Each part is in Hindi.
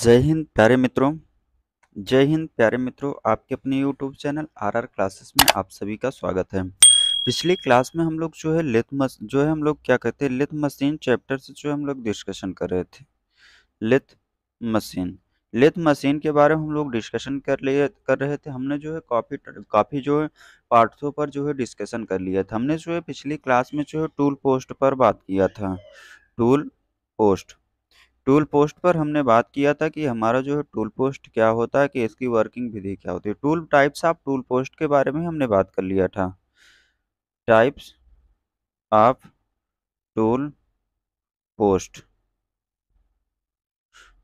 जय हिंद प्यारे मित्रों जय हिंद प्यारे मित्रों आपके अपने YouTube channel R R classes में आप सभी का स्वागत है पिछली क्लास में हम लोग जो है लेथ मस जो है हम लोग क्या कहते हैं लेथ मशीन चैप्टर से जो हम लोग डिस्कशन कर रहे थे लेथ मशीन लेथ मशीन के बारे में हम लोग डिस्कशन कर लिए कर रहे थे हमने जो है काफ़ी काफ़ी जो है पार्ट्सों पर जो है डिस्कशन कर लिया था हमने जो है पिछली क्लास में जो है टूल पोस्ट पर बात किया था टूल पोस्ट टूल पोस्ट पर हमने बात किया था कि हमारा जो है टूल पोस्ट क्या होता है कि इसकी वर्किंग विधि क्या होती है tool types of tool post के बारे में हमने बात कर लिया था types of tool post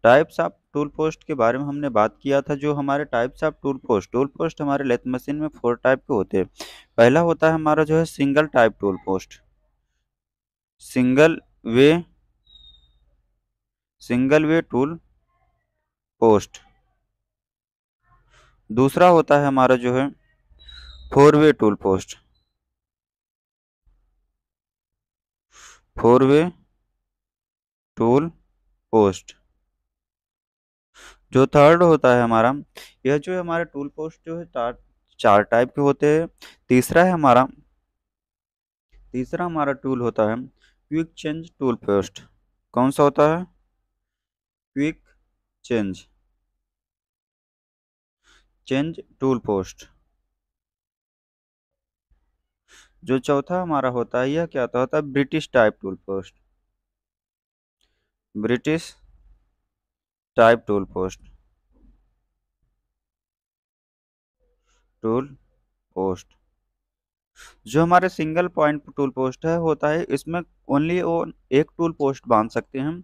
types of tool post के बारे में हमने बात किया था जो हमारे types of tool post tool post हमारे लेथ मशीन में फोर टाइप के होते हैं पहला होता है हमारा जो है single type tool post single way single way tool post दूसरा होता है हमारा जो है four way tool post four way tool post जो थर्ड होता है हमारा यह जो है हमारे टूल पोस्ट जो है चार टाइप के होते हैं तीसरा है हमारा तीसरा हमारा टूल होता है क्विक चेंज टूल पोस्ट कौन सा होता है quick change change tool post जो चौथा हमारा होता है यह क्या होता होता है British type tool post British type tool post tool post जो हमारे सिंगल पॉइंट टूल पोस्ट है होता है इसमें ओनली वो एक टूल पोस्ट बांध सकते हैं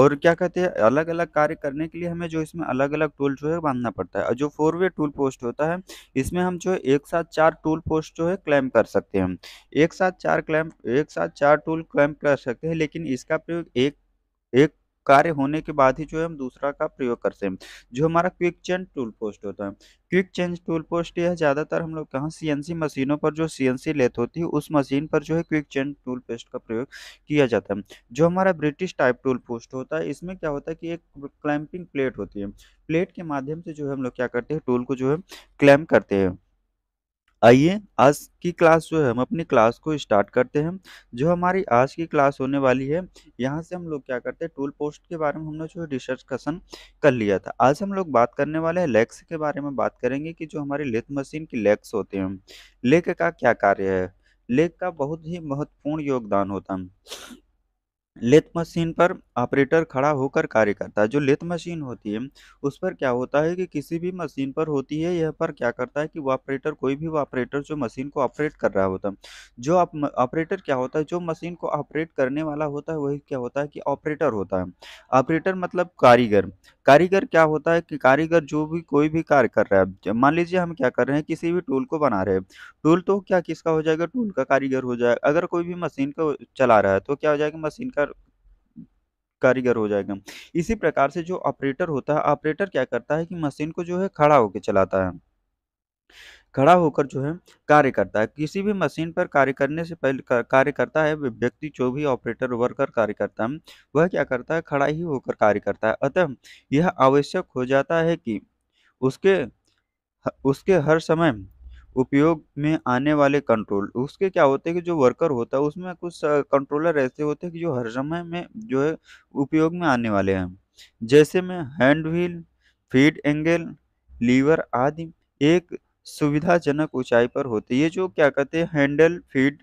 और क्या कहते हैं अलग अलग कार्य करने के लिए हमें जो इसमें अलग अलग टूल जो है बांधना पड़ता है और जो फोर वे टूल पोस्ट होता है इसमें हम जो है एक साथ चार टूल पोस्ट जो है क्लैम कर सकते हैं एक साथ चार क्लैम एक साथ चार टूल क्लैम कर सकते हैं लेकिन इसका प्रयोग एक एक कार्य होने के बाद ही जो है हम दूसरा का प्रयोग करते हैं जो हमारा क्विक चेंज टूल पोस्ट होता है क्विक चेंज टूल पोस्ट यह ज़्यादातर हम लोग कहाँ सीएनसी मशीनों पर जो सीएनसी लेथ होती है उस मशीन पर जो है क्विक चेंज टूल पोस्ट का प्रयोग किया जाता है जो हमारा ब्रिटिश टाइप टूल पोस्ट होता है इसमें क्या होता है कि एक क्लैंपिंग प्लेट होती है प्लेट के माध्यम से जो है हम लोग क्या करते हैं टूल को जो है क्लैम्प करते हैं आइए आज की क्लास जो है हम अपनी क्लास को स्टार्ट करते हैं जो हमारी आज की क्लास होने वाली है यहाँ से हम लोग क्या करते हैं टूल पोस्ट के बारे में हमने जो रिसर्च कसन कर लिया था आज हम लोग बात करने वाले हैं लेग्स के बारे में बात करेंगे कि जो हमारी लेथ मशीन की लेग्स होते हैं लेग का क्या कार्य है लेग का बहुत ही महत्वपूर्ण योगदान होता है लेथ मशीन पर ऑपरेटर खड़ा होकर कार्य करता है जो लेथ मशीन होती है उस पर क्या होता है कि किसी भी मशीन पर होती है यह पर क्या करता है कि वो ऑपरेटर कोई भी वो ऑपरेटर जो मशीन को ऑपरेट कर रहा होता है जो ऑपरेटर क्या होता है जो मशीन को ऑपरेट करने वाला होता है वही क्या होता है कि ऑपरेटर होता है ऑपरेटर मतलब कारीगर कारीगर क्या होता है कि कारीगर जो भी कोई भी कार्य कर रहा है मान लीजिए हम क्या कर रहे हैं किसी भी टूल को बना रहे हैं टूल तो क्या किसका हो जाएगा टूल का कारीगर हो जाएगा अगर कोई भी मशीन को चला रहा है तो क्या हो जाएगा मशीन का कारीगर हो जाएगा इसी प्रकार से जो ऑपरेटर होता है ऑपरेटर क्या करता है कि मशीन को जो है खड़ा होकर चलाता है खड़ा होकर जो है कार्य करता है किसी भी मशीन पर कार्य करने से पहले कार्य करता है व्यक्ति जो भी ऑपरेटर वर्कर कार्य करता है वह क्या करता है खड़ा ही होकर कार्य करता है अतः यह आवश्यक हो जाता है कि उसके उसके हर समय उपयोग में आने वाले कंट्रोल उसके क्या होते हैं कि जो वर्कर होता है उसमें कुछ कंट्रोलर ऐसे होते हैं कि जो हर समय में जो है उपयोग में आने वाले हैं जैसे में hand wheel feed angle lever आदि एक सुविधाजनक ऊंचाई पर होती है ये जो क्या कहते हैं handle feed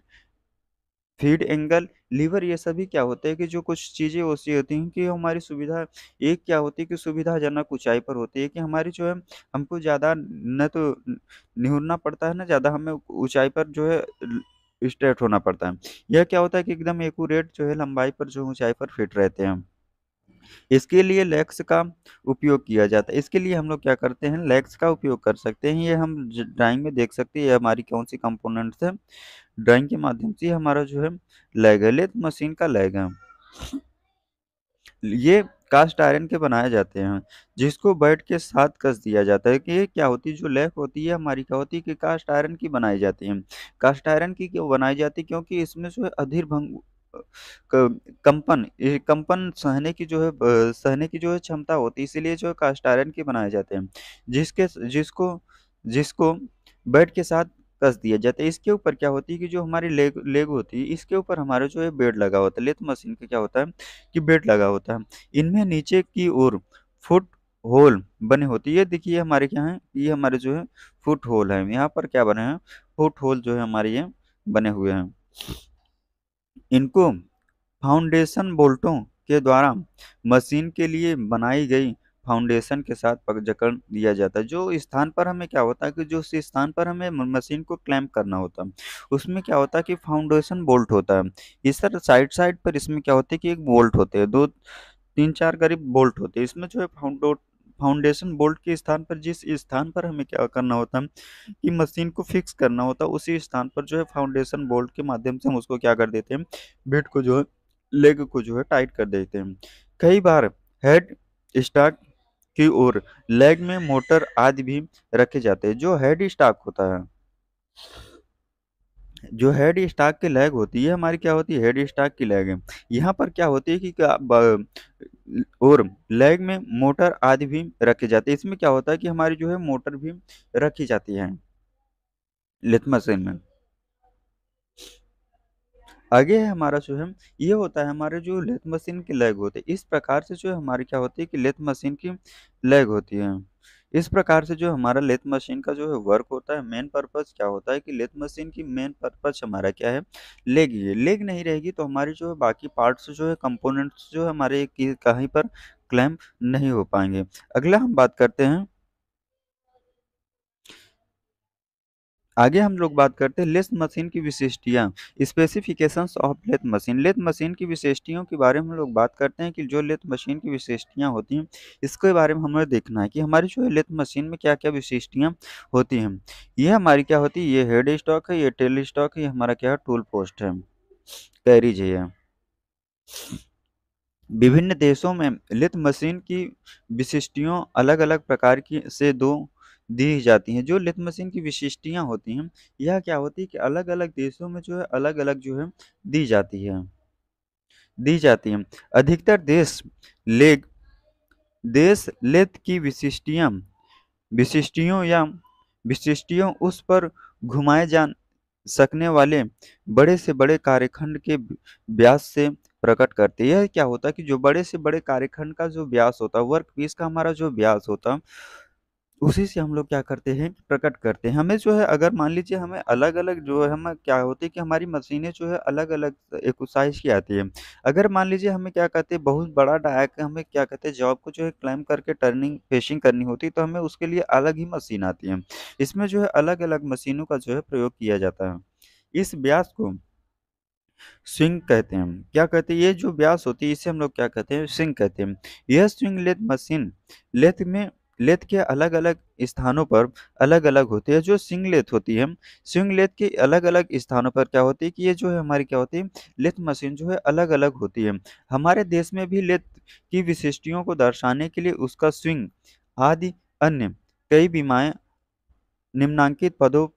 feed angle lever ये सभी क्या होते हैं कि जो कुछ चीज़ें ऐसी होती हैं कि हमारी सुविधा एक क्या होती है कि सुविधाजनक ऊंचाई पर होती है कि हमारी जो है हमको ज़्यादा न तो निहुरना पड़ता है ना ज़्यादा हमें ऊंचाई पर जो है स्ट्रेट होना पड़ता है यह क्या होता है कि एकदम एकूरेट जो है लंबाई पर जो ऊंचाई पर फिट रहते हैं इसके लिए लेक्स का उपयोग किया जाता है इसके लिए हम लोग क्या करते हैं लेक्स का उपयोग कर सकते हैं ये हम ड्राइंग में देख सकते हैं ये हमारी कौन सी कंपोनेंट्स है ड्राइंग के माध्यम से हमारा जो है लेग है लेथ मशीन का लेग है ये कास्ट आयरन के बनाए जाते हैं जिसको बैठ के साथ कस दिया जाता है कि ये क्या होती है जो लेफ होती है हमारी क्या होती है कि कास्ट आयरन की बनाई जाती है कास्ट आयरन की क्यों बनाई जाती है क्योंकि इसमें जो है अधीर भंग कंपन ये कंपन सहने की जो है सहने की जो है क्षमता होती है इसीलिए जो है कास्ट आयरन के बनाए जाते हैं जिसके जिसको जिसको बेड के साथ कस दिया जाता है इसके ऊपर क्या होती है कि जो हमारी लेग लेग होती है इसके ऊपर हमारे जो है बेड लगा होता है लेथ मशीन का क्या होता है कि बेड लगा होता है इनमें नीचे की ओर फुट होल बने होती है देखिए हमारे क्या है ये हमारे जो है फुट होल है यहाँ पर क्या बने हैं फुट होल जो है हमारे ये बने हुए हैं इनको फाउंडेशन बोल्टों के द्वारा मशीन के लिए बनाई गई फाउंडेशन के साथ जकड़ दिया जाता है जो स्थान पर हमें क्या होता है कि जो स्थान पर हमें मशीन को क्लैंप करना होता है उसमें क्या होता है कि फाउंडेशन बोल्ट होता है इस तरह साइड साइड पर इसमें क्या होता है कि एक बोल्ट होते हैं दो तीन चार करीब बोल्ट होते हैं इसमें जो है फाउंडो फाउंडेशन बोल्ट के स्थान पर जिस स्थान पर हमें क्या करना होता है कि मशीन को फिक्स करना होता है उसी स्थान पर जो है फाउंडेशन बोल्ट के माध्यम से हम उसको क्या कर देते हैं बेड को जो है लेग को जो है टाइट कर देते हैं कई बार हेड स्टाक की ओर लेग में मोटर आदि भी रखे जाते हैं जो हेड स्टाक होता है जो हेड स्टाक की लेग होती है हमारी क्या होती है हेड स्टाक की लेग यहाँ पर क्या होती है कि और लेग में मोटर आदि भी रखे जाते हैं इसमें क्या होता है कि हमारी जो है मोटर भी रखी जाती है लिथ मशीन में आगे है हमारा जो है ये होता है हमारे जो लेथ मशीन की लेग होते हैं इस प्रकार से जो है हमारी क्या होती है कि लेथ मशीन की लेग होती है इस प्रकार से जो हमारा लेथ मशीन का जो है वर्क होता है मेन पर्पज़ क्या होता है कि लेथ मशीन की मेन पर्पज़ हमारा क्या है लेग ये लेग नहीं रहेगी तो हमारी जो है बाकी पार्ट्स जो है कंपोनेंट्स जो है हमारे कहीं पर क्लैम नहीं हो पाएंगे अगला हम बात करते हैं आगे हम लोग बात करते हैं लेथ मशीन की विशेषतियाँ specifications of lathe machine lathe machine की विशेषतियों के बारे में हम लोग बात करते हैं कि जो लेथ मशीन की विशेषतियाँ होती हैं इसके बारे में हमें देखना है कि हमारी जो लेथ मशीन में क्या क्या विशेषतियाँ होती हैं ये हमारी क्या होती है ये हेड स्टॉक है ये टेल स्टॉक है ये हमारा क्या है टूल पोस्ट है कैरीज है विभिन्न देशों में लेथ मशीन की विशिष्टियों अलग अलग प्रकार की से दो दी जाती हैं जो मशीन की विशिष्टियाँ होती हैं यह क्या होती है कि अलग अलग देशों में जो है अलग अलग जो है दी जाती है दी जाती हैं अधिकतर देश लेग देश लेत की विशिष्टियाँ विशिष्टियों या विशिष्टियों उस पर घुमाए जा सकने वाले बड़े से बड़े कार्यखंड के व्यास से प्रकट करते हैं यह क्या होता है कि जो बड़े से बड़े कार्यखंड का जो व्यास होता है वर्क पीस का हमारा जो व्यास होता है उसी से हम लोग क्या करते हैं प्रकट करते हैं हमें जो है अगर मान लीजिए हमें अलग अलग जो है हम क्या होती है कि हमारी मशीनें जो है अलग अलग एक्सरसाइज की आती है अगर मान लीजिए हमें क्या कहते हैं बहुत बड़ा डायक हमें क्या कहते हैं जॉब को जो है क्लाइम करके टर्निंग फेसिंग करनी होती है तो हमें उसके लिए अलग ही मशीन आती है इसमें जो है अलग अलग मशीनों का जो है प्रयोग किया जाता है इस ब्यास को स्विंग कहते हैं क्या कहते हैं ये जो ब्यास होती है इसे हम लोग क्या कहते हैं स्विंग कहते हैं यह स्विंग लेथ मशीन लेथ में लेथ के अलग अलग स्थानों पर अलग अलग होती है जो सिंग लेथ होती है सिंग लेथ के अलग अलग स्थानों पर क्या होती है कि ये जो है हमारी क्या होती है लेथ मशीन जो है अलग अलग होती है हमारे देश में भी लेथ की विशिष्टियों को दर्शाने के लिए उसका स्विंग आदि अन्य कई बीमाएँ निम्नांकित पदों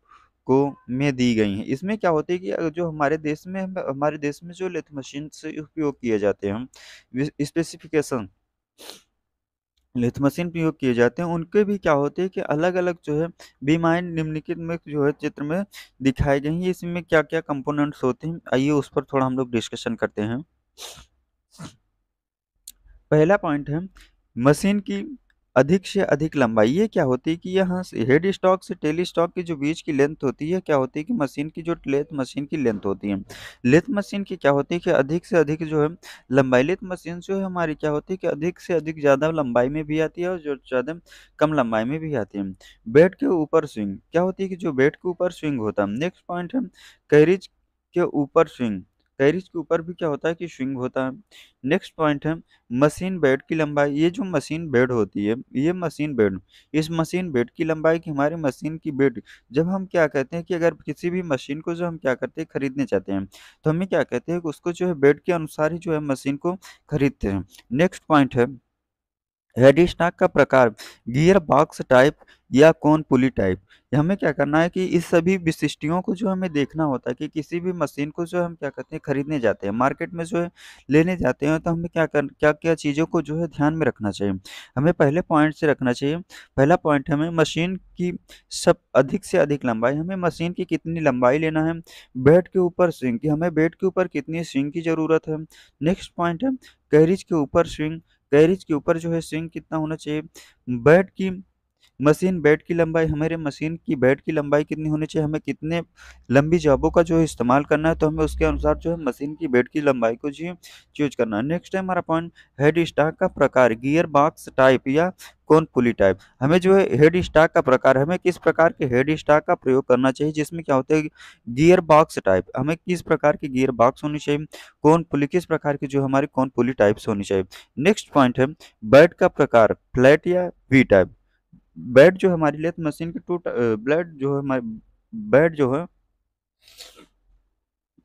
को में दी गई हैं इसमें क्या होती है कि जो हमारे देश में हमारे देश में जो लेथ मशीन से उपयोग किए जाते हैं स्पेसिफिकेशन लिथमसिन प्रयोग किए जाते हैं उनके भी क्या होते हैं कि अलग अलग जो है बीमाइन निम्नलिखित में जो है चित्र में दिखाए गए हैं इसमें क्या क्या कंपोनेंट्स होते हैं आइए उस पर थोड़ा हम लोग डिस्कशन करते हैं पहला पॉइंट है मशीन की अधिक से अधिक लंबाई ये क्या होती है कि यहाँ से हेड स्टॉक से टेल स्टॉक की जो बीच की लेंथ होती है क्या होती है कि मशीन की जो लेथ मशीन की लेंथ होती है लेथ मशीन की क्या होती है कि अधिक से अधिक जो है लंबाई लेथ मशीन जो है हमारी क्या होती है कि अधिक से अधिक ज़्यादा लंबाई में भी आती है और जो ज़्यादा कम लंबाई में भी आती है बेड के ऊपर स्विंग क्या होती है कि जो बेड के ऊपर स्विंग होता है नेक्स्ट पॉइंट है कैरिज के ऊपर स्विंग कैरिज के ऊपर भी क्या होता है कि स्विंग होता है नेक्स्ट पॉइंट है मशीन बेड की लंबाई ये जो मशीन बेड होती है ये मशीन बेड इस मशीन बेड की लंबाई की हमारी मशीन की बेड जब हम क्या कहते हैं कि अगर किसी भी मशीन को जो हम क्या करते हैं खरीदने चाहते हैं तो हमें क्या कहते हैं उसको जो है बेड के अनुसार ही जो है मशीन को खरीदते हैं नेक्स्ट पॉइंट है हेड स्टॉक का प्रकार गियर बॉक्स टाइप या कौन पुली टाइप हमें क्या करना है कि इस सभी विशिष्टियों को जो हमें देखना होता है कि किसी भी मशीन को जो हम क्या कहते हैं खरीदने जाते हैं मार्केट में जो है लेने जाते हैं तो हमें क्या कर क्या क्या चीज़ों को जो है ध्यान में रखना चाहिए हमें पहले पॉइंट से रखना चाहिए पहला पॉइंट हमें मशीन की सब अधिक से अधिक लंबाई हमें मशीन की कितनी लंबाई लेना है बेड के ऊपर स्विंग की हमें बेड के ऊपर कितनी स्विंग की ज़रूरत है नेक्स्ट पॉइंट है कैरिज के ऊपर स्विंग कैरिज के ऊपर जो है स्विंग कितना होना चाहिए बेड की मशीन बेड की लंबाई हमारे मशीन की बेड की लंबाई कितनी होनी चाहिए हमें कितने लंबी जॉबों का जो है इस्तेमाल करना है तो हमें उसके अनुसार जो है मशीन की बेड की लंबाई को जी चूज करना है नेक्स्ट है हमारा पॉइंट हेड स्टाक का प्रकार गियर बॉक्स टाइप या कौन पुली टाइप हमें जो है हेड स्टाक का प्रकार हमें किस प्रकार के हेड स्टाक का प्रयोग करना चाहिए जिसमें क्या होता है गियर बॉक्स टाइप हमें किस प्रकार की गियर बॉक्स होनी चाहिए कौन पुली किस प्रकार की जो हमारी कौन पुली टाइप्स होनी चाहिए नेक्स्ट पॉइंट है बेड का प्रकार फ्लैट या वी टाइप बेड जो हमारी लेथ मशीन के टूट ब्लड जो है हमारी बैट जो है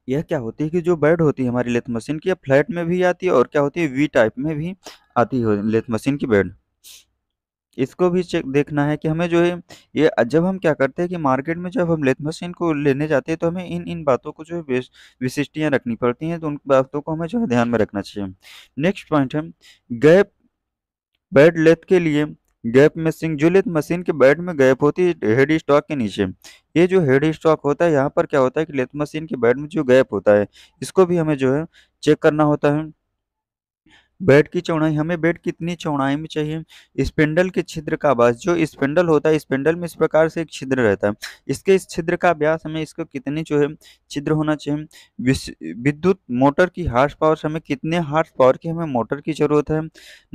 यह क्या होती है कि जो बेड होती है हमारी लेथ मशीन की फ्लैट में भी आती है और क्या होती है वी टाइप में भी आती है लेथ मशीन की बेड इसको भी चेक देखना है कि हमें जो है ये जब हम क्या करते हैं कि मार्केट में जब हम लेथ मशीन को लेने जाते हैं तो हमें इन इन बातों को जो है विशिष्टियाँ रखनी पड़ती हैं तो उन बातों को हमें जो है ध्यान में रखना चाहिए नेक्स्ट पॉइंट है गैप बेड लेथ के लिए गैप में जुलित मशीन के बैट में गैप होती है हेड स्टॉक के नीचे ये जो हेड स्टॉक होता है यहाँ पर क्या होता है कि लेथ मशीन के बैट में जो गैप होता है इसको भी हमें जो है चेक करना होता है बेड की चौड़ाई हमें बेड कितनी चौड़ाई में चाहिए स्पेंडल के छिद्र का आवास जो स्पेंडल होता है स्पेंडल में इस प्रकार से एक छिद्र रहता है इसके इस छिद्र का अभ्यास हमें इसको कितनी जो है छिद्र होना चाहिए विद्युत मोटर की हार्स पावर हमें कितने हार्स पावर की हमें मोटर की जरूरत है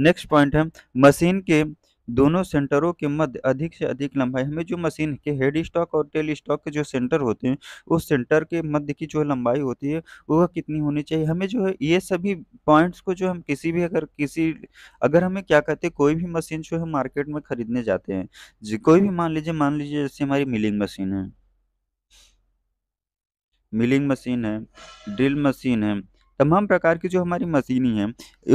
नेक्स्ट पॉइंट है मशीन के दोनों सेंटरों के मध्य अधिक से अधिक लंबाई हमें जो मशीन के हेड स्टॉक और टेल स्टॉक के जो सेंटर होते हैं उस सेंटर के मध्य की जो लंबाई होती है वह कितनी होनी चाहिए हमें जो है ये सभी पॉइंट्स को जो हम किसी भी अगर किसी अगर हमें क्या कहते हैं कोई भी मशीन जो है मार्केट में खरीदने जाते हैं जी कोई भी मान लीजिए मान लीजिए जैसे हमारी मिलिंग मशीन है मिलिंग मशीन है ड्रिल मशीन है तमाम प्रकार की जो हमारी मशीनें हैं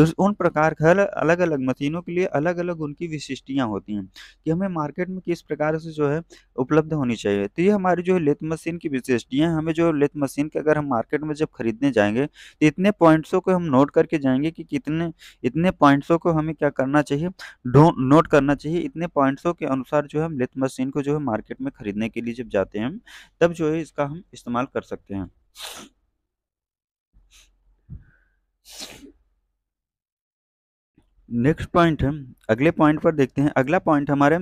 उस उन प्रकार हर अलग अलग मशीनों के लिए अलग अलग उनकी विशिष्टियाँ होती हैं कि हमें मार्केट में किस प्रकार से जो है उपलब्ध होनी चाहिए तो ये हमारी जो है लेथ मशीन की विशिष्टियाँ हमें जो लेथ मशीन के अगर हम मार्केट में जब खरीदने जाएंगे तो इतने पॉइंट्सों को हम नोट करके जाएंगे कि कितने इतने पॉइंट्सों को हमें क्या करना चाहिए नोट करना चाहिए इतने पॉइंट्सों के अनुसार जो है हम लेथ मशीन को जो है मार्केट में खरीदने के लिए जब जाते हैं तब जो है इसका हम इस्तेमाल कर सकते हैं नेक्स्ट पॉइंट है अगले पॉइंट पर देखते हैं अगला पॉइंट हमारे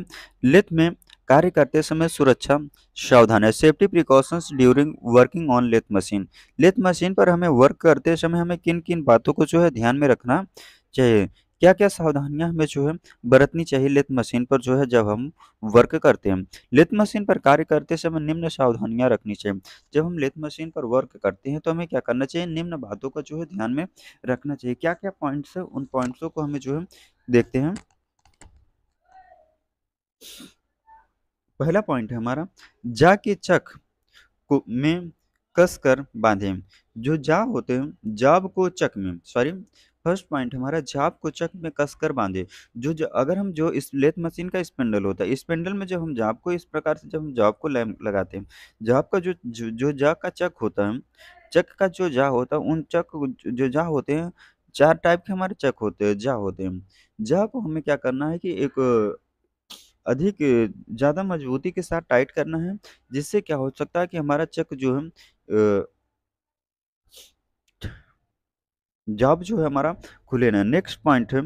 लेथ में कार्य करते समय सुरक्षा है safety precautions during working on lathe machine lathe machine पर हमें वर्क करते समय हमें किन किन बातों को जो है ध्यान में रखना चाहिए क्या क्या सावधानियां हमें जो है बरतनी चाहिए लेथ मशीन पर जो है जब हम वर्क करते हैं लेथ मशीन पर कार्य करते समय निम्न सावधानियां रखनी चाहिए जब हम लेथ मशीन पर वर्क करते हैं तो हमें क्या करना चाहिए निम्न बातों का जो है ध्यान में रखना चाहिए क्या क्या पॉइंट्स है उन पॉइंट्सों को हमें जो है देखते हैं पहला पॉइंट है हमारा जा के चक को में कसकर बांधें जो जा होते हैं जाब को चक में सॉरी फर्स्ट पॉइंट हमारा झाप को चक में कसकर बांधे जो, जो अगर हम जो इस लेथ मशीन का स्पेंडल होता है स्पेंडल में जब हम झाप को इस प्रकार से जब हम झाप को लगाते हैं झाप का जो जो जा का चक होता है चक का जो जा होता है उन चक जो जा होते हैं चार टाइप के हमारे चक होते हैं जा होते हैं जा को हमें क्या करना है कि एक अधिक ज़्यादा मजबूती के साथ टाइट करना है जिससे क्या हो सकता है कि हमारा चक जो है जाब जो है हमारा खुले ना नेक्स्ट पॉइंट है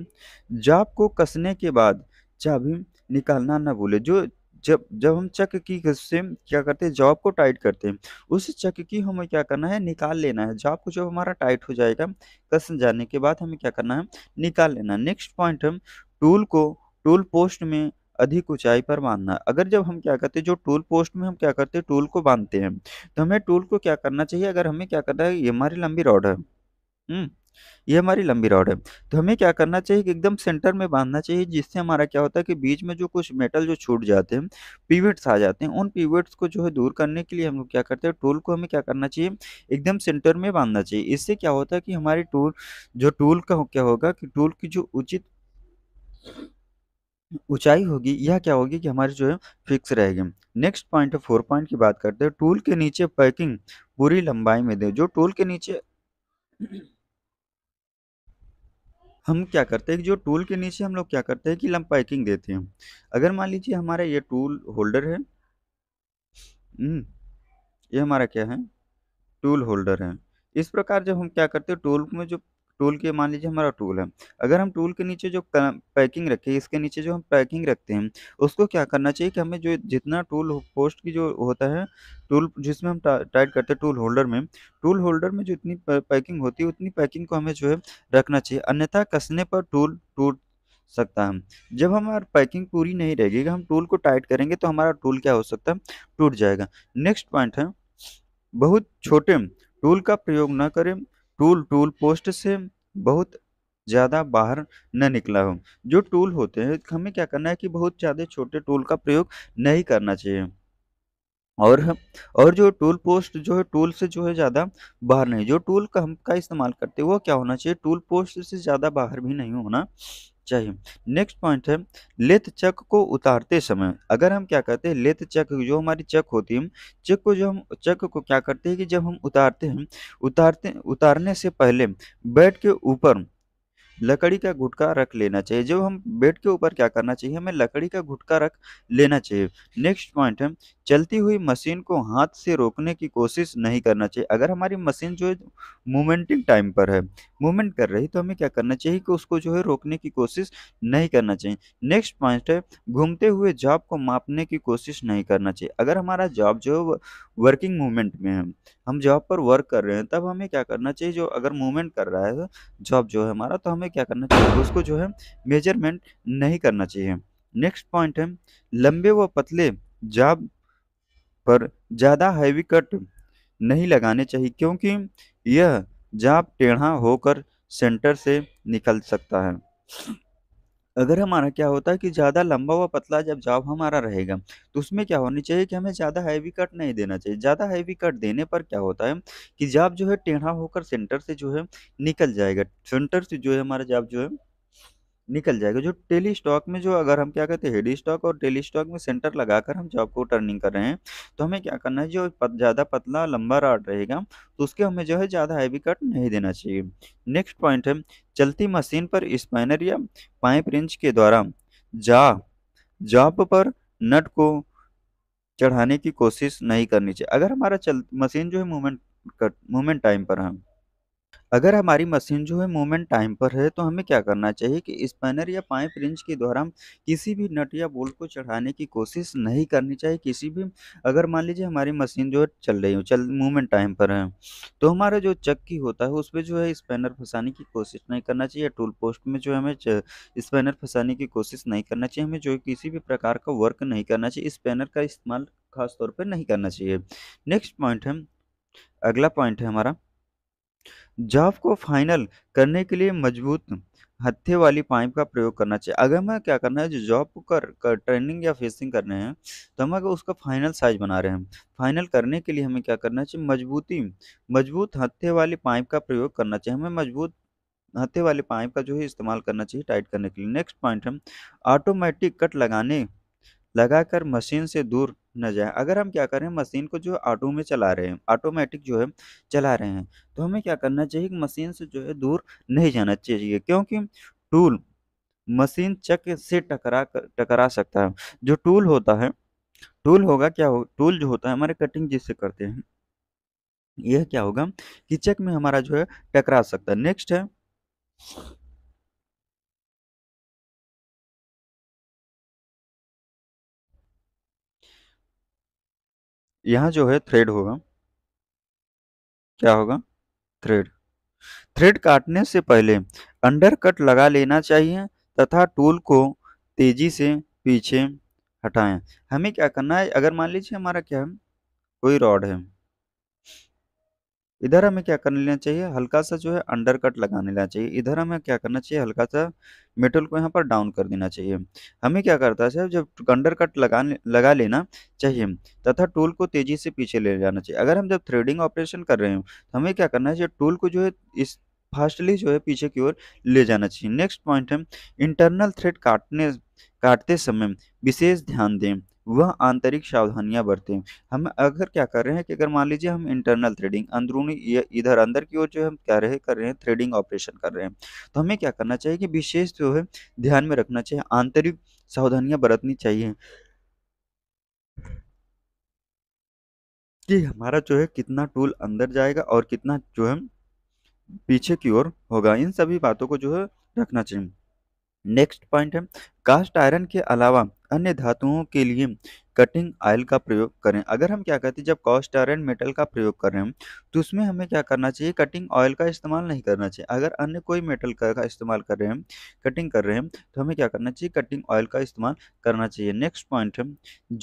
जाब को कसने के बाद चाबी निकालना ना भूले जो जब जब हम चक की से क्या करते हैं जॉब को टाइट करते हैं उस चक की हमें क्या करना है निकाल लेना है जॉब को जब हमारा टाइट हो जाएगा कस जाने के बाद हमें क्या करना है निकाल लेना है नेक्स्ट पॉइंट हम टूल को टूल पोस्ट में अधिक ऊंचाई पर बांधना अगर जब हम क्या करते हैं जो टूल पोस्ट में हम क्या करते हैं टूल को बांधते हैं तो हमें टूल को क्या करना चाहिए अगर हमें क्या करना है ये हमारी लंबी रॉड है हम्म, ये हमारी लंबी रॉड है तो हमें क्या करना चाहिए कि एकदम सेंटर में बांधना चाहिए जिससे हमारा क्या होता है कि बीच में जो कुछ मेटल जो छूट जाते हैं पीवेट्स आ जाते हैं उन पीवेट्स को जो है दूर करने के लिए हम लोग क्या करते हैं टूल को हमें क्या करना चाहिए एकदम सेंटर में बांधना चाहिए इससे क्या होता है कि हमारी टूल जो टूल का क्या होगा कि टूल की जो उचित ऊंचाई होगी यह क्या होगी कि हमारी जो है फिक्स रहेगी नेक्स्ट पॉइंट फोर पॉइंट की बात करते हैं टूल के नीचे पैकिंग पूरी लंबाई में दें जो टूल के नीचे हम क्या करते हैं कि जो टूल के नीचे हम लोग क्या करते हैं कि लम पैकिंग देते हैं अगर मान लीजिए हमारा ये टूल होल्डर है हम्म, ये हमारा क्या है टूल होल्डर है इस प्रकार जब हम क्या करते हैं टूल में जो टूल के मान लीजिए हमारा टूल है अगर हम टूल के नीचे जो पैकिंग रखे इसके नीचे जो हम पैकिंग रखते हैं उसको क्या करना चाहिए कि हमें जो जितना टूल पोस्ट की जो होता है टूल जिसमें हम टाइट करते हैं टूल होल्डर में टूल होल्डर में जो इतनी पैकिंग होती है उतनी पैकिंग को हमें जो है रखना चाहिए अन्यथा कसने पर टूल टूट सकता है जब हमारा पैकिंग पूरी नहीं रहेगी हम टूल को टाइट करेंगे तो हमारा टूल क्या हो सकता है टूट जाएगा नेक्स्ट पॉइंट है बहुत छोटे टूल का प्रयोग न करें टूल टूल पोस्ट से बहुत ज़्यादा बाहर न निकला हो जो टूल होते हैं हमें क्या करना है कि बहुत ज़्यादा छोटे टूल का प्रयोग नहीं करना चाहिए और और जो टूल पोस्ट जो है टूल से जो है ज़्यादा बाहर नहीं जो टूल का हम का इस्तेमाल करते हैं वो क्या होना चाहिए टूल पोस्ट से ज़्यादा बाहर भी नहीं होना चाहिए नेक्स्ट पॉइंट है लेथ चक को उतारते समय अगर हम क्या करते हैं लेथ चक जो हमारी चक होती है चक को जो हम चक को क्या करते हैं कि जब हम उतारते हैं उतारते उतारने से पहले बेड के ऊपर लकड़ी का घुटका रख लेना चाहिए जब हम बेड के ऊपर क्या करना चाहिए हमें लकड़ी का घुटका रख लेना चाहिए नेक्स्ट पॉइंट है चलती हुई मशीन को हाथ से रोकने की कोशिश नहीं करना चाहिए अगर हमारी मशीन जो है मूवमेंटिंग टाइम पर है मूवमेंट कर रही तो हमें क्या करना चाहिए कि उसको जो है रोकने की कोशिश नहीं करना चाहिए नेक्स्ट पॉइंट है घूमते हुए जॉब को मापने की कोशिश नहीं करना चाहिए अगर हमारा जॉब जो है वर्किंग मूवमेंट में है हम जॉब पर वर्क कर रहे हैं तब हमें क्या करना चाहिए जो अगर मूवमेंट कर रहा है जॉब जो है हमारा तो हमें क्या करना चाहिए उसको जो है मेजरमेंट नहीं करना चाहिए नेक्स्ट पॉइंट है लंबे व पतले जॉब पर ज़्यादा हैवी कट नहीं लगाने चाहिए क्योंकि यह जहाँ टेढ़ा होकर सेंटर से निकल सकता है अगर हमारा क्या होता है कि ज़्यादा लंबा व पतला जब जॉब हमारा रहेगा तो उसमें क्या होनी चाहिए कि हमें ज़्यादा हैवी कट नहीं देना चाहिए ज़्यादा हैवी कट देने पर क्या होता है कि जॉब जो है टेढ़ा होकर सेंटर से जो है निकल जाएगा सेंटर से जो है हमारा जॉब जो है निकल जाएगा जो टेली स्टॉक में जो अगर हम क्या कहते हैं हेडी स्टॉक और टेली स्टॉक में सेंटर लगाकर हम जॉब को टर्निंग कर रहे हैं तो हमें क्या करना है जो पत, ज़्यादा पतला लंबा राड रहेगा तो उसके हमें जो है ज़्यादा हैवी कट नहीं देना चाहिए नेक्स्ट पॉइंट है चलती मशीन पर स्पाइनर या पाइप रेंज के द्वारा जा जॉब पर नट को चढ़ाने की कोशिश नहीं करनी चाहिए अगर हमारा चल मशीन जो है मूवमेंट मूवमेंट टाइम पर हम अगर हमारी मशीन जो है मूवमेंट टाइम पर है तो हमें क्या करना चाहिए कि स्पैनर या पाइप रिंच के द्वारा हम किसी भी नट या बोल्ट को चढ़ाने की कोशिश नहीं करनी चाहिए किसी भी अगर मान लीजिए हमारी मशीन जो है चल रही हो चल मूवमेंट टाइम पर है तो हमारा जो चक्की होता है उस पर जो है स्पैनर फंसाने की कोशिश नहीं करना चाहिए टूल पोस्ट में जो हमें स्पैनर फंसाने की कोशिश नहीं करना चाहिए हमें जो किसी भी प्रकार का वर्क नहीं करना चाहिए स्पैनर का इस्तेमाल खासतौर पर नहीं करना चाहिए नेक्स्ट पॉइंट है अगला पॉइंट है हमारा जॉब को फाइनल करने के लिए मजबूत हत्थे वाली पाइप का प्रयोग करना चाहिए अगर हमें क्या करना है जो जॉब कर, कर ट्रेनिंग या फेसिंग करने हैं तो हम अगर उसका फाइनल साइज बना रहे हैं फाइनल करने के लिए हमें क्या करना चाहिए मजबूती मजबूत हत्थे वाली पाइप का प्रयोग करना चाहिए हमें मजबूत हत्थे वाले पाइप का जो है इस्तेमाल करना चाहिए टाइट करने के लिए नेक्स्ट पॉइंट है ऑटोमेटिक कट लगाने लगाकर मशीन से दूर न जाए अगर हम क्या करें मशीन को जो ऑटो में चला रहे हैं ऑटोमेटिक जो है चला रहे हैं तो हमें क्या करना चाहिए मशीन से जो है दूर नहीं जाना चाहिए क्योंकि टूल मशीन चक से टकरा कर टकरा सकता है जो टूल होता है टूल होगा क्या हो टूल जो होता है हमारे कटिंग जिससे करते हैं यह क्या होगा कि चक में हमारा जो है टकरा सकता है नेक्स्ट है यहाँ जो है थ्रेड होगा क्या होगा थ्रेड थ्रेड काटने से पहले अंडर कट लगा लेना चाहिए तथा टूल को तेजी से पीछे हटाएं हमें क्या करना है अगर मान लीजिए हमारा क्या है कोई रॉड है इधर हमें क्या कर लेना चाहिए हल्का सा जो है अंडर कट लगा लेना चाहिए इधर हमें क्या करना चाहिए हल्का सा मेटल को यहाँ पर डाउन कर देना चाहिए हमें क्या करता है जब अंडर कट लगा लगा लेना चाहिए तथा टूल को तेजी से पीछे ले जाना चाहिए अगर हम जब थ्रेडिंग ऑपरेशन कर रहे हो तो हमें क्या करना है टूल को जो है इस फास्टली जो है पीछे की ओर ले जाना चाहिए नेक्स्ट पॉइंट है इंटरनल थ्रेड काटने काटते समय विशेष ध्यान दें वह आंतरिक सावधानियां हैं हम अगर क्या कर रहे हैं कि अगर मान लीजिए हम इंटरनल थ्रेडिंग अंदरूनी इधर अंदर की ओर जो हम क्या रहे कर रहे हैं थ्रेडिंग ऑपरेशन कर रहे हैं तो हमें क्या करना चाहिए कि विशेष जो है ध्यान में रखना चाहिए आंतरिक सावधानियां बरतनी चाहिए कि हमारा जो है कितना टूल अंदर जाएगा और कितना जो है पीछे की ओर होगा इन सभी बातों को जो है रखना चाहिए नेक्स्ट पॉइंट है कास्ट आयरन के अलावा अन्य धातुओं के लिए कटिंग ऑयल का प्रयोग करें अगर हम क्या कहते हैं जब कास्ट आयरन मेटल का प्रयोग कर रहे हैं तो उसमें हमें क्या करना चाहिए कटिंग ऑयल का इस्तेमाल नहीं करना चाहिए अगर अन्य कोई मेटल का, का इस्तेमाल कर रहे हैं कटिंग कर रहे हैं तो हमें क्या करना चाहिए कटिंग ऑयल का इस्तेमाल करना चाहिए नेक्स्ट पॉइंट है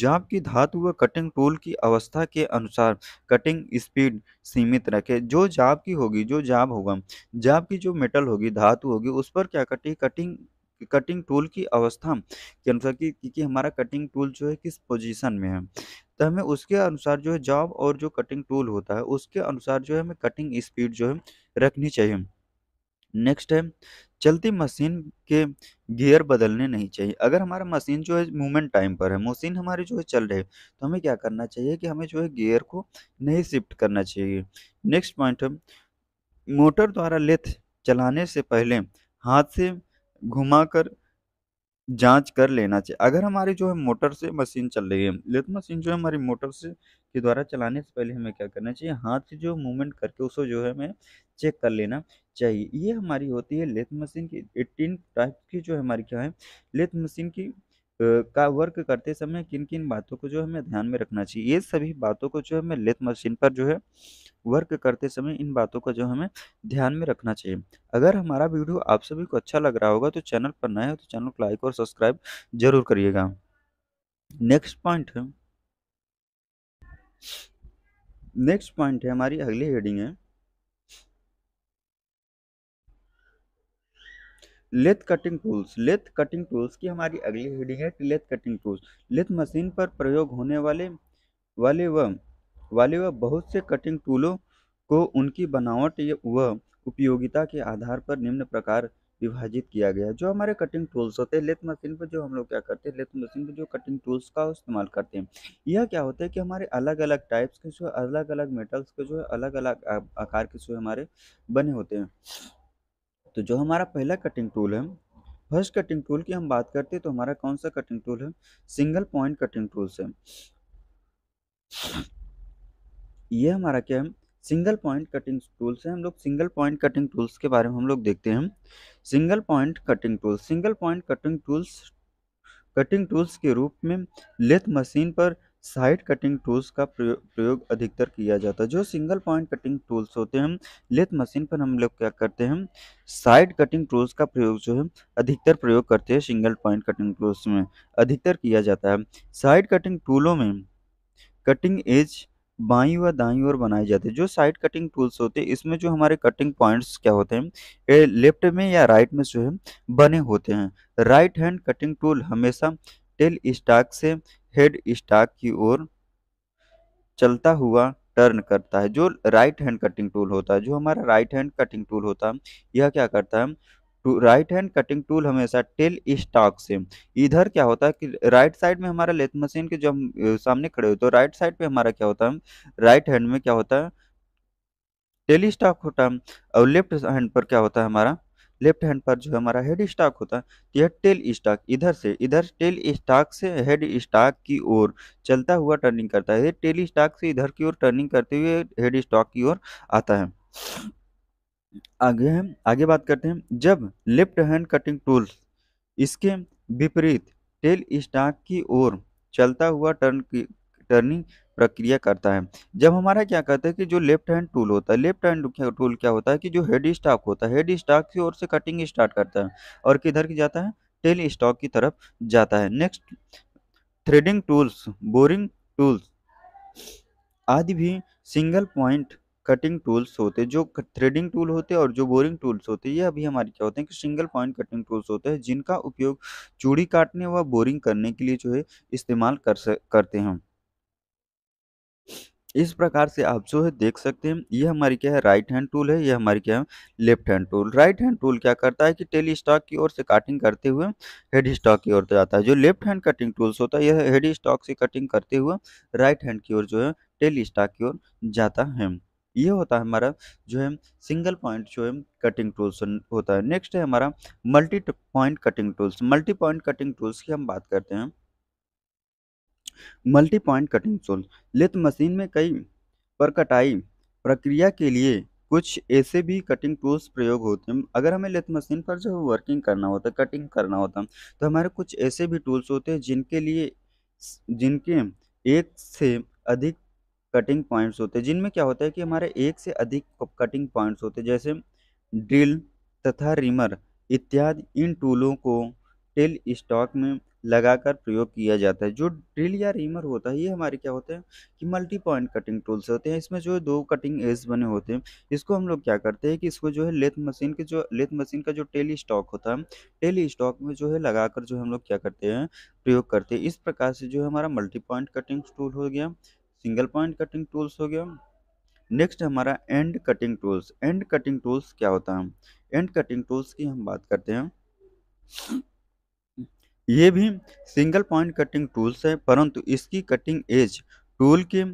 जाप की धातु व कटिंग टूल की अवस्था के अनुसार कटिंग स्पीड सीमित रखें जो जाप की होगी जो जाप होगा जाप की जो मेटल होगी धातु होगी उस पर क्या कटी कटिंग कटिंग टूल की अवस्था के अनुसार कि, क्योंकि हमारा कटिंग टूल जो है किस पोजीशन में है तो हमें उसके अनुसार जो है जॉब और जो कटिंग टूल होता है उसके अनुसार जो है हमें कटिंग स्पीड जो है रखनी चाहिए नेक्स्ट है चलती मशीन के गियर बदलने नहीं चाहिए अगर हमारा मशीन जो है मूवमेंट टाइम पर है मशीन हमारी जो है चल रही है तो हमें क्या करना चाहिए कि हमें जो है गियर को नहीं शिफ्ट करना चाहिए नेक्स्ट पॉइंट है मोटर द्वारा लेथ चलाने से पहले हाथ से घुमाकर जांच कर लेना चाहिए अगर हमारी जो है मोटर से मशीन चल रही है लेथ मशीन जो है हमारी मोटर से के द्वारा चलाने से पहले हमें क्या करना चाहिए हाथ से जो मूवमेंट करके उसको जो है हमें चेक कर लेना चाहिए ये हमारी होती है लेथ मशीन की एटीन टाइप की जो हमारी क्या है लेथ मशीन की का वर्क करते समय किन किन बातों को जो हमें ध्यान में रखना चाहिए ये सभी बातों को जो हमें लेथ मशीन पर जो है वर्क करते समय इन बातों का जो हमें ध्यान में रखना चाहिए अगर हमारा वीडियो आप सभी को अच्छा लग रहा होगा तो चैनल पर नए हो तो चैनल को लाइक और सब्सक्राइब जरूर करिएगा नेक्स्ट पॉइंट नेक्स्ट पॉइंट है हमारी अगली हेडिंग है lathe cutting tools lathe cutting tools की हमारी अगली हेडिंग है lathe cutting tools lathe machine पर प्रयोग होने वाले वाले व वा वाले व बहुत से कटिंग टूलों को उनकी बनावट व उपयोगिता के आधार पर निम्न प्रकार विभाजित किया गया जो हमारे कटिंग टूल्स होते हैं लेथ मशीन पर जो हम लोग क्या करते हैं लेथ मशीन पर जो कटिंग टूल्स का इस्तेमाल करते हैं यह क्या होता है कि हमारे अलग अलग टाइप्स के जो है अलग अलग मेटल्स के जो है अलग अलग आकार के जो है हमारे बने होते हैं तो जो हमारा पहला कटिंग टूल है फर्स्ट कटिंग टूल की हम बात करते हैं तो हमारा कौन सा कटिंग टूल है सिंगल पॉइंट कटिंग टूल्स है ये हमारा क्या है सिंगल पॉइंट कटिंग टूल्स है हम लोग सिंगल पॉइंट कटिंग टूल्स के बारे में हम लोग देखते हैं single point cutting tools single point cutting tools cutting tools के रूप में लेथ मशीन पर साइड कटिंग टूल्स का प्रयोग अधिकतर किया जाता है जो सिंगल पॉइंट कटिंग टूल्स होते हैं लेथ मशीन पर हम लोग क्या करते हैं साइड कटिंग टूल्स का प्रयोग जो है अधिकतर प्रयोग करते हैं सिंगल पॉइंट कटिंग टूल्स में अधिकतर किया जाता है साइड कटिंग टूलों में कटिंग एज बाई व दाई और बनाए जाते हैं जो साइड कटिंग टूल्स होते हैं इसमें जो हमारे कटिंग पॉइंट्स क्या होते हैं लेफ्ट में या राइट में जो है बने होते हैं राइट हैंड कटिंग टूल हमेशा टेल स्टाक से हेड स्टाक की ओर चलता हुआ टर्न करता है जो राइट हैंड कटिंग टूल होता है जो हमारा राइट हैंड कटिंग टूल होता है यह क्या करता है राइट हैंड कटिंग टूल हमेशा टेल स्टॉक से इधर क्या होता है कि राइट साइड में हमारा लेथ मशीन के जो हम सामने खड़े होते तो राइट साइड पे हमारा क्या होता है राइट हैंड में क्या होता है टेल स्टॉक होता है और लेफ्ट हैंड पर क्या होता है हमारा लेफ्ट हैंड पर जो है हमारा हेड स्टॉक होता है तो यह टेल स्टॉक इधर से इधर टेल स्टॉक से हेड स्टॉक की ओर चलता हुआ टर्निंग करता है टेल स्टॉक से इधर की ओर टर्निंग करते हुए हेड स्टॉक की ओर आता है आगे हम आगे बात करते हैं जब लेफ्ट हैंड कटिंग टूल्स इसके विपरीत टेल स्टाक की ओर चलता हुआ टर्न की टर्निंग प्रक्रिया करता है जब हमारा क्या कहते हैं कि जो लेफ्ट हैंड टूल होता है लेफ्ट हैंड टूल क्या होता है कि जो हेड स्टाक होता है हेड स्टाक की ओर से कटिंग स्टार्ट करता है और किधर की जाता है टेल स्टॉक की तरफ जाता है next threading tools boring tools आदि भी सिंगल पॉइंट कटिंग टूल्स होते हैं जो थ्रेडिंग टूल होते हैं और जो बोरिंग टूल्स होते हैं ये अभी हमारे क्या होते हैं कि सिंगल पॉइंट कटिंग टूल्स होते हैं जिनका उपयोग चूड़ी काटने व बोरिंग करने के लिए जो है इस्तेमाल कर करते हैं इस प्रकार से आप जो है देख सकते हैं ये हमारी क्या है राइट हैंड टूल है ये हमारी क्या है left hand tool right hand tool क्या करता है कि टेली स्टॉक की ओर से कटिंग करते हुए हेड स्टॉक की ओर जाता है जो लेफ्ट हैंड कटिंग टूल्स होता है यह हेड स्टॉक से कटिंग करते हुए राइट हैंड की ओर जो है टेली स्टॉक की ओर जाता है ये होता है हमारा जो है सिंगल पॉइंट जो है कटिंग टूल्स होता है नेक्स्ट है हमारा multi point cutting tools multi point cutting tools की हम बात करते हैं multi point cutting tool lathe machine में कई पर कटाई प्रक्रिया के लिए कुछ ऐसे भी कटिंग टूल्स प्रयोग होते हैं अगर हमें लेथ मशीन पर जो वर्किंग करना होता है कटिंग करना होता है तो हमारे कुछ ऐसे भी टूल्स होते हैं जिनके लिए जिनके एक से अधिक कटिंग पॉइंट्स होते हैं जिनमें क्या होता है कि हमारे एक से अधिक कटिंग पॉइंट्स होते हैं जैसे ड्रिल तथा रिमर इत्यादि इन टूलों को टेल स्टॉक में लगाकर प्रयोग किया जाता है जो ड्रिल या रीमर होता है ये हमारे क्या होते हैं कि मल्टी पॉइंट कटिंग टूल्स होते हैं इसमें जो दो कटिंग एज बने होते हैं इसको हम लोग क्या करते हैं कि इसको जो है लेथ मशीन के जो लेथ मशीन का जो टेल स्टॉक होता है टेल स्टॉक में जो है लगाकर जो हम लोग क्या करते हैं प्रयोग करते हैं इस प्रकार से जो है हमारा मल्टी पॉइंट कटिंग टूल हो गया सिंगल पॉइंट कटिंग टूल्स हो गया नेक्स्ट हमारा end cutting tools end cutting tools क्या होता है एंड कटिंग टूल्स की हम बात करते हैं ये भी सिंगल पॉइंट कटिंग टूल्स है परंतु इसकी कटिंग एज टूल के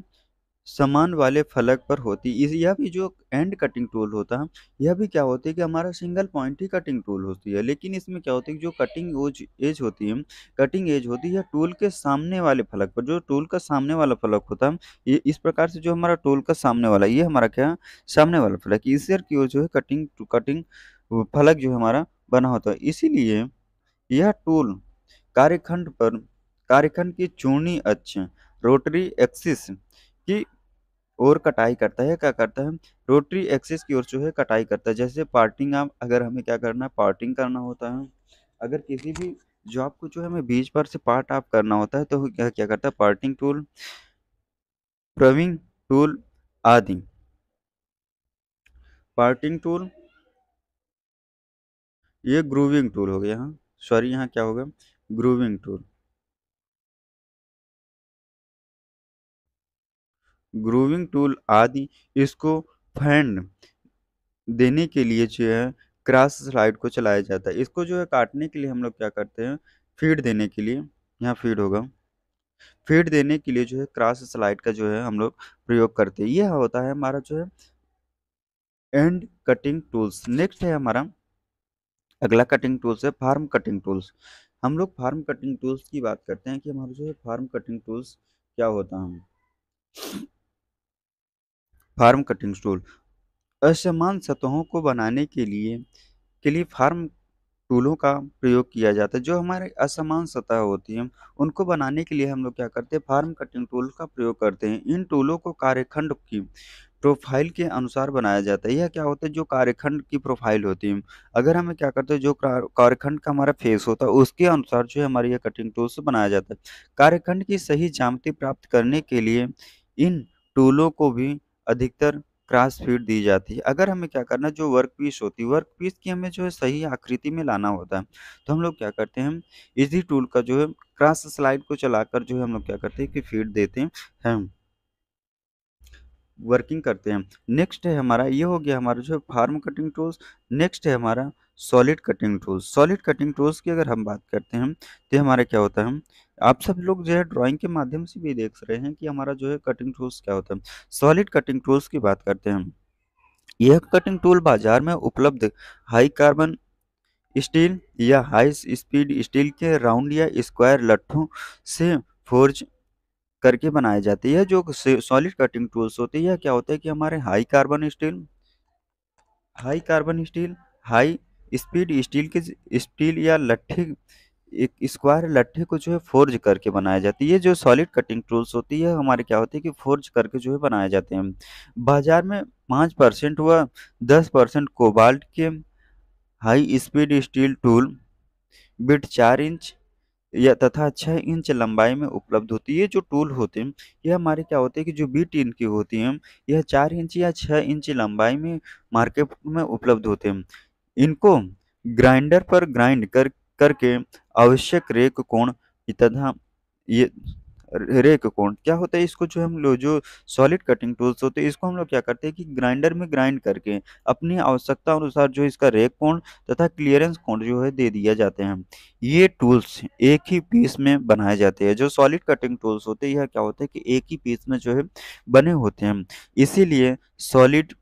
समान वाले फलक पर होती इस यह भी जो एंड कटिंग टूल होता है यह भी क्या होती है कि हमारा सिंगल पॉइंट ही कटिंग टूल होती है लेकिन इसमें क्या होती है जो कटिंग एज होती है कटिंग एज होती है टूल के सामने वाले फलक पर जो टूल का सामने वाला फलक होता है ये इस प्रकार से जो हमारा टूल का सामने वाला ये हमारा क्या है सामने वाला फलक ईसर की जो है कटिंग कटिंग फलक जो हमारा बना होता है इसीलिए यह टूल कार्यखंड पर कार्यखंड की चूर्णी अच्छ रोटरी एक्सिस की और कटाई करता है क्या करता है रोटरी एक्सिस की ओर जो है कटाई करता है जैसे पार्टिंग आप अगर हमें क्या करना है पार्टिंग करना होता है अगर किसी भी जॉब को जो है हमें बीच पर से पार्ट आप करना होता है तो क्या क्या करता है पार्टिंग टूल प्रविंग टूल आदि पार्टिंग टूल ये ग्रूविंग टूल हो गया हाँ सॉरी यहाँ क्या होगा ग्रूविंग टूल ग्रूविंग टूल आदि इसको फैन देने के लिए जो है क्रास स्लाइड को चलाया जाता है इसको जो है काटने के लिए हम लोग क्या करते हैं फीड देने के लिए यहाँ फीड होगा फीड देने के लिए जो है क्रास स्लाइड का जो है हम लोग प्रयोग करते हैं यह होता है हमारा जो है एंड कटिंग टूल्स नेक्स्ट है हमारा अगला कटिंग टूल्स है फार्म कटिंग टूल्स हम लोग फार्म कटिंग टूल्स की बात करते हैं कि हमारा जो है फार्म कटिंग टूल्स क्या होता है फार्म कटिंग टूल असमान सतहों को बनाने के लिए के लिए फार्म टूलों का प्रयोग किया जाता है जो हमारे असमान सतह होती हैं उनको बनाने के लिए हम लोग क्या करते हैं फार्म कटिंग टूल का प्रयोग करते हैं इन टूलों को कार्यखंड की प्रोफाइल के अनुसार बनाया जाता है यह क्या होता है जो कार्यखंड की प्रोफाइल होती है अगर हमें क्या करते हैं जो कार्यखंड का हमारा फेस होता है उसके अनुसार जो है हमारे यह कटिंग टूल से बनाया जाता है कार्यखंड की सही जामती प्राप्त करने के लिए इन टूलों को भी अधिकतर क्रॉस फीड दी जाती है अगर हमें क्या करना है जो वर्क पीस होती है वर्क पीस की हमें जो है सही आकृति में लाना होता है तो हम लोग क्या करते हैं इसी टूल का जो है क्रॉस स्लाइड को चलाकर जो है हम लोग क्या करते हैं कि फीड देते हैं वर्किंग करते हैं नेक्स्ट है हमारा ये हो गया हमारा जो है फार्म कटिंग टूल्स नेक्स्ट है हमारा solid cutting tools solid cutting tools की अगर हम बात करते हैं तो हमारा क्या होता है आप सब लोग जो है ड्राइंग के माध्यम से भी देख रहे हैं कि हमारा जो है कटिंग टूल्स क्या होता है सॉलिड कटिंग टूल्स की बात करते हैं यह कटिंग टूल बाजार में उपलब्ध हाई कार्बन स्टील या हाई स्पीड स्टील के राउंड या स्क्वायर लट्ठों से फोर्ज करके बनाए जाते हैं जो सॉलिड कटिंग टूल्स होते हैं है क्या होता है कि हमारे high carbon steel high carbon steel high speed steel के स्टील या लट्ठी एक स्क्वायर लट्ठे को जो है फोर्ज करके बनाया जाती है ये जो सॉलिड कटिंग टूल्स होती है हमारे क्या होती है कि फोर्ज करके जो है बनाए जाते हैं बाजार में पाँच परसेंट व दस परसेंट कोबाल्ट के high speed steel tool bit चार इंच या तथा छः इंच लंबाई में उपलब्ध होती है ये जो टूल होते हैं ये हमारे क्या होते हैं कि जो बीट इनकी होती हैं यह चार इंच या छः इंच लंबाई में मार्केट में उपलब्ध होते हैं इनको ग्राइंडर पर ग्राइंड कर करके आवश्यक रेख कोण तथा ये रेक कोण क्या होता है इसको जो हम लोग जो सॉलिड कटिंग टूल्स होते हैं इसको हम लोग क्या करते हैं कि ग्राइंडर में ग्राइंड करके अपनी आवश्यकता अनुसार जो इसका रेक कोण तथा क्लियरेंस कोण जो है दे दिया जाते हैं ये टूल्स एक ही पीस में बनाए जाते हैं जो सॉलिड कटिंग टूल्स होते हैं यह क्या होता है कि एक ही पीस में जो है बने होते हैं इसीलिए सॉलिड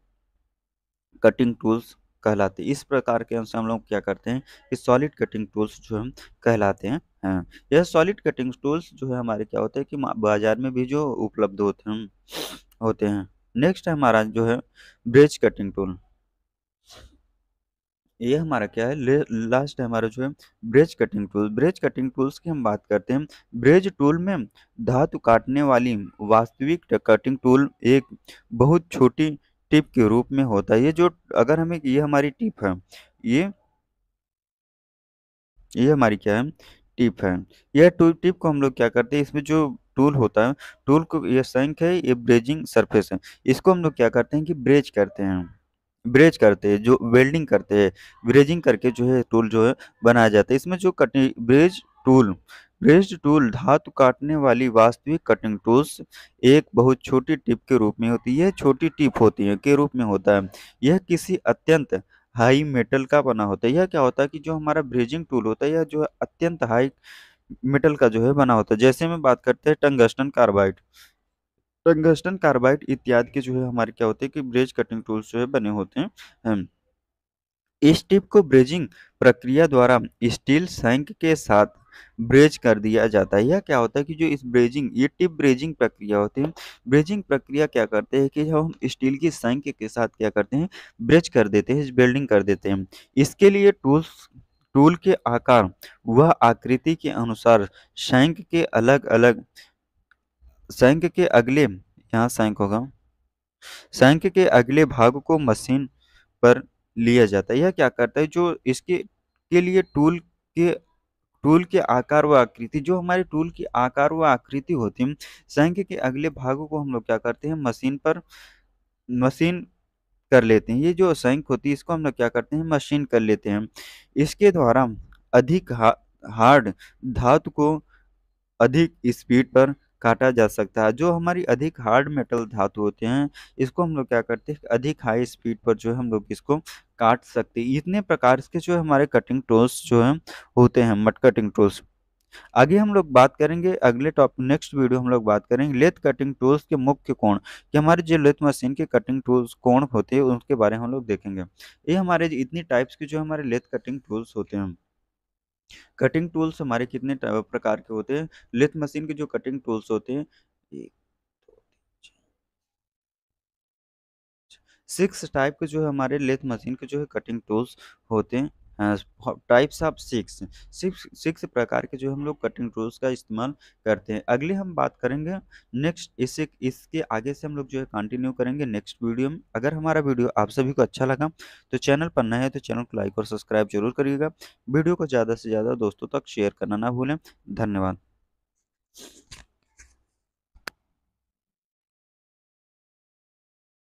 कटिंग टूल्स कहलाते इस प्रकार के अनुसार हम लोग क्या करते हैं कि सॉलिड कटिंग टूल्स जो हम कहलाते हैं हैं यह सॉलिड कटिंग टूल्स जो है हमारे क्या होते हैं कि बाजार में भी जो उपलब्ध होते हैं होते हैं नेक्स्ट है हमारा जो है ब्रेज कटिंग टूल ये हमारा क्या है लास्ट है हमारा जो है braze cutting tool braze cutting tools की हम बात करते हैं ब्रेज टूल में धातु काटने वाली वास्तविक कटिंग टूल एक बहुत छोटी टिप के रूप में होता है ये जो अगर हमें ये हमारी टिप है ये ये हमारी क्या है टिप है यह टिप को हम लोग क्या करते हैं इसमें जो टूल होता है टूल को यह संख है ये ब्रेजिंग सरफेस है इसको हम लोग क्या करते हैं कि ब्रेज करते हैं ब्रेज करते हैं जो वेल्डिंग करते हैं ब्रेजिंग करके जो है टूल जो है बनाया जाता है इसमें जो कटिंग ब्रेज टूल रेस्ट टूल धातु काटने वाली वास्तविक कटिंग टूल्स एक बहुत छोटी टिप के रूप में होती है यह छोटी टिप होती है के रूप में होता है यह किसी अत्यंत हाई मेटल का बना होता है यह क्या होता है कि जो हमारा ब्रेजिंग टूल होता है यह जो है अत्यंत हाई मेटल का जो है बना होता है जैसे में बात करते हैं टंगस्टन कार्बाइड टंगस्टन कार्बाइड इत्यादि के जो है हमारे क्या होते हैं कि ब्रेज कटिंग टूल्स जो है बने होते हैं इस टिप को ब्रिजिंग प्रक्रिया द्वारा स्टील सैंक के साथ ब्रेज कर दिया जाता है यह क्या होता है कि जो इस ब्रेजिंग ये टिप ब्रेजिंग प्रक्रिया होती है ब्रेजिंग प्रक्रिया क्या करते हैं कि जब हम स्टील की सैंक के साथ क्या करते हैं ब्रेज कर देते हैं वेल्डिंग कर देते हैं इसके लिए टूल्स टूल के आकार वह आकृति के अनुसार सैंक के अलग अलग सैंक के अगले यहाँ सैंक होगा सैंक के अगले भाग को मशीन पर लिया जाता है यह क्या करता है जो इसके के लिए टूल के टूल के आकार व आकृति जो हमारे टूल की आकार व आकृति होती है संख्या के अगले भागों को हम लोग क्या करते हैं मशीन पर मशीन कर लेते हैं ये जो संख होती है इसको हम लोग क्या करते हैं मशीन कर लेते हैं इसके द्वारा अधिक हा, हार्ड धातु को अधिक स्पीड पर काटा जा सकता है जो हमारी अधिक हार्ड मेटल धातु होते हैं इसको हम लोग क्या करते हैं अधिक हाई स्पीड पर जो है हम लोग इसको काट सकते हैं इतने प्रकार के जो हमारे कटिंग टूल्स जो हैं होते हैं मट कटिंग टूल्स आगे हम लोग बात करेंगे अगले टॉप नेक्स्ट वीडियो हम लोग बात करेंगे लेथ कटिंग टूल्स के मुख्य कोण कि हमारे जो लेथ मशीन के कटिंग टूल्स कोण होते हैं उनके बारे में हम लोग देखेंगे ये हमारे इतनी टाइप्स के जो हमारे लेथ कटिंग टूल्स होते हैं कटिंग टूल्स हमारे कितने प्रकार के होते हैं लेथ मशीन के जो कटिंग टूल्स होते हैं एक सिक्स टाइप के जो है हमारे लेथ मशीन के जो है कटिंग टूल्स होते हैं types of six six six प्रकार के जो हम लोग कटिंग टूल्स का इस्तेमाल करते हैं अगले हम बात करेंगे नेक्स्ट इसे इसके आगे से हम लोग जो है कंटिन्यू करेंगे नेक्स्ट वीडियो में अगर हमारा वीडियो आप सभी को अच्छा लगा तो चैनल पर नए हैं तो चैनल को लाइक और सब्सक्राइब जरूर करिएगा वीडियो को ज़्यादा से ज़्यादा दोस्तों तक शेयर करना ना भूलें धन्यवाद